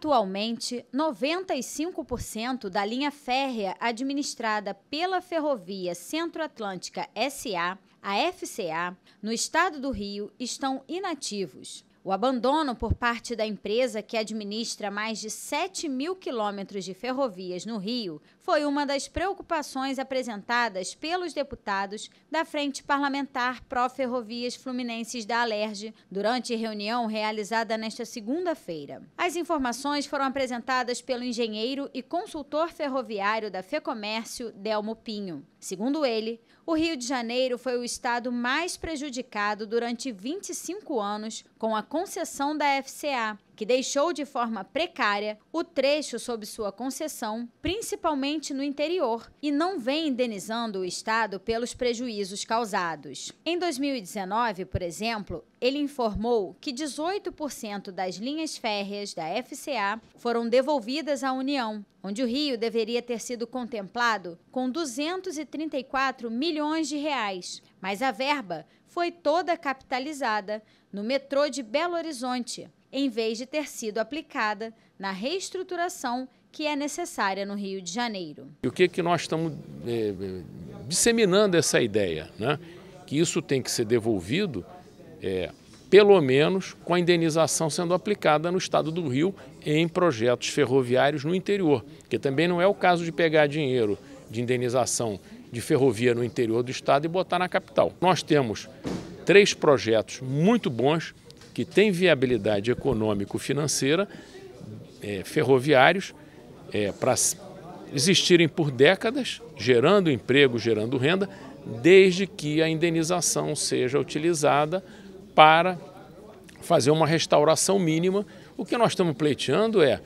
Atualmente, 95% da linha férrea administrada pela Ferrovia Centro-Atlântica SA, a FCA, no estado do Rio, estão inativos. O abandono por parte da empresa que administra mais de 7 mil quilômetros de ferrovias no Rio foi uma das preocupações apresentadas pelos deputados da Frente Parlamentar Pró-Ferrovias Fluminenses da Alerj durante reunião realizada nesta segunda-feira. As informações foram apresentadas pelo engenheiro e consultor ferroviário da FEComércio, Delmo Pinho. Segundo ele, o Rio de Janeiro foi o estado mais prejudicado durante 25 anos com a concessão da FCA que deixou de forma precária o trecho sob sua concessão, principalmente no interior, e não vem indenizando o Estado pelos prejuízos causados. Em 2019, por exemplo, ele informou que 18% das linhas férreas da FCA foram devolvidas à União, onde o Rio deveria ter sido contemplado com 234 milhões de reais, mas a verba foi toda capitalizada no metrô de Belo Horizonte, em vez de ter sido aplicada na reestruturação que é necessária no Rio de Janeiro. E o que, que nós estamos é, é, disseminando essa ideia? Né? Que isso tem que ser devolvido, é, pelo menos com a indenização sendo aplicada no estado do Rio em projetos ferroviários no interior, que também não é o caso de pegar dinheiro de indenização de ferrovia no interior do estado e botar na capital. Nós temos três projetos muito bons que têm viabilidade econômico-financeira, é, ferroviários, é, para existirem por décadas, gerando emprego, gerando renda, desde que a indenização seja utilizada para fazer uma restauração mínima. O que nós estamos pleiteando é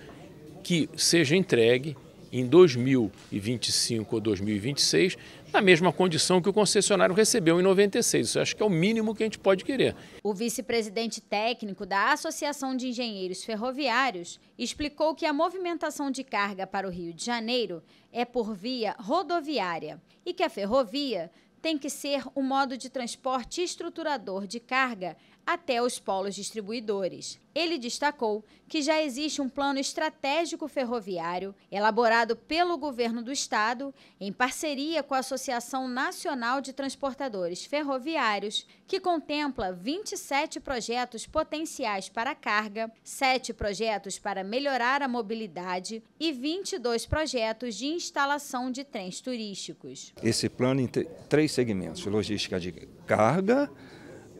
que seja entregue em 2025 ou 2026, na mesma condição que o concessionário recebeu em 96. Isso acho que é o mínimo que a gente pode querer. O vice-presidente técnico da Associação de Engenheiros Ferroviários explicou que a movimentação de carga para o Rio de Janeiro é por via rodoviária e que a ferrovia tem que ser o um modo de transporte estruturador de carga até os polos distribuidores. Ele destacou que já existe um plano estratégico ferroviário elaborado pelo governo do estado em parceria com a Associação Nacional de Transportadores Ferroviários, que contempla 27 projetos potenciais para carga, 7 projetos para melhorar a mobilidade e 22 projetos de instalação de trens turísticos. Esse plano em três segmentos: logística de carga,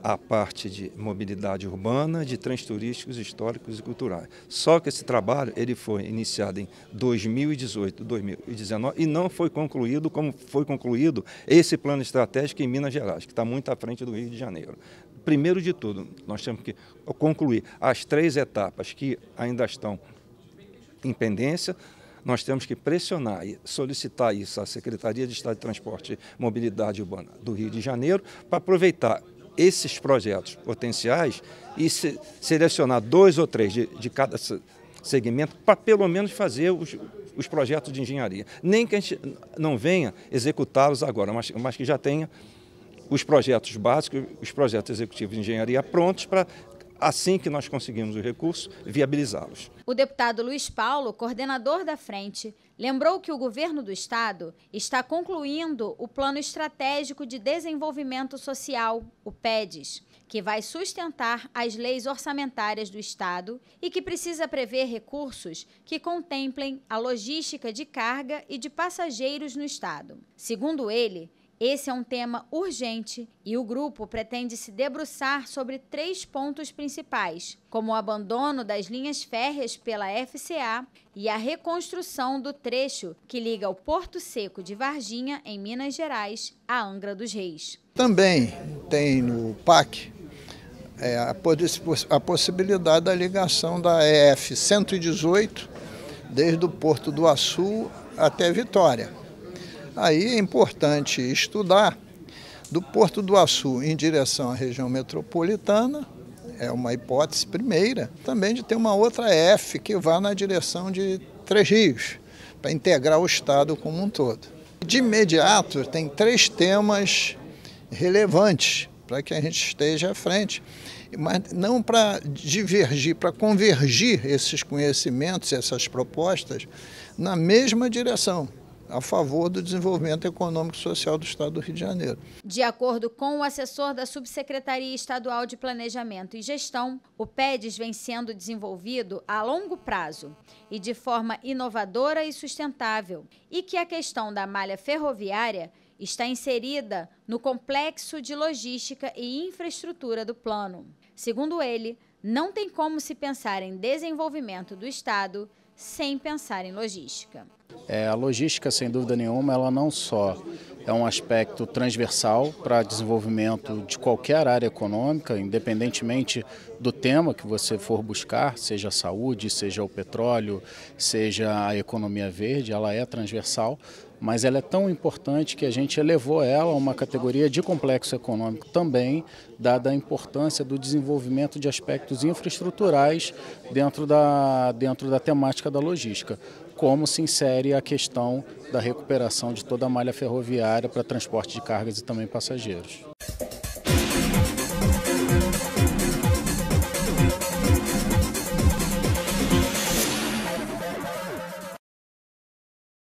a parte de mobilidade urbana, de trens turísticos, históricos e culturais. Só que esse trabalho ele foi iniciado em 2018, 2019 e não foi concluído como foi concluído esse plano estratégico em Minas Gerais, que está muito à frente do Rio de Janeiro. Primeiro de tudo, nós temos que concluir as três etapas que ainda estão em pendência, nós temos que pressionar e solicitar isso à Secretaria de Estado de Transporte e Mobilidade Urbana do Rio de Janeiro para aproveitar esses projetos potenciais e se, selecionar dois ou três de, de cada segmento para pelo menos fazer os, os projetos de engenharia. Nem que a gente não venha executá-los agora, mas, mas que já tenha os projetos básicos, os projetos executivos de engenharia prontos para assim que nós conseguimos o recurso, viabilizá-los. O deputado Luiz Paulo, coordenador da frente, lembrou que o governo do estado está concluindo o Plano Estratégico de Desenvolvimento Social, o PEDES, que vai sustentar as leis orçamentárias do estado e que precisa prever recursos que contemplem a logística de carga e de passageiros no estado. Segundo ele, esse é um tema urgente e o grupo pretende se debruçar sobre três pontos principais, como o abandono das linhas férreas pela FCA e a reconstrução do trecho que liga o Porto Seco de Varginha, em Minas Gerais, à Angra dos Reis. Também tem no PAC é, a, a possibilidade da ligação da EF 118 desde o Porto do Açu até Vitória. Aí é importante estudar do Porto do Açu em direção à região metropolitana, é uma hipótese primeira, também de ter uma outra F que vá na direção de Três Rios, para integrar o Estado como um todo. De imediato, tem três temas relevantes para que a gente esteja à frente, mas não para divergir, para convergir esses conhecimentos, essas propostas na mesma direção a favor do desenvolvimento econômico e social do Estado do Rio de Janeiro. De acordo com o assessor da Subsecretaria Estadual de Planejamento e Gestão, o PEDES vem sendo desenvolvido a longo prazo e de forma inovadora e sustentável, e que a questão da malha ferroviária está inserida no complexo de logística e infraestrutura do plano. Segundo ele, não tem como se pensar em desenvolvimento do Estado sem pensar em logística. É, a logística, sem dúvida nenhuma, ela não só é um aspecto transversal para desenvolvimento de qualquer área econômica, independentemente do tema que você for buscar, seja a saúde, seja o petróleo, seja a economia verde, ela é transversal, mas ela é tão importante que a gente elevou ela a uma categoria de complexo econômico também, dada a importância do desenvolvimento de aspectos infraestruturais dentro da, dentro da temática da logística como se insere a questão da recuperação de toda a malha ferroviária para transporte de cargas e também passageiros.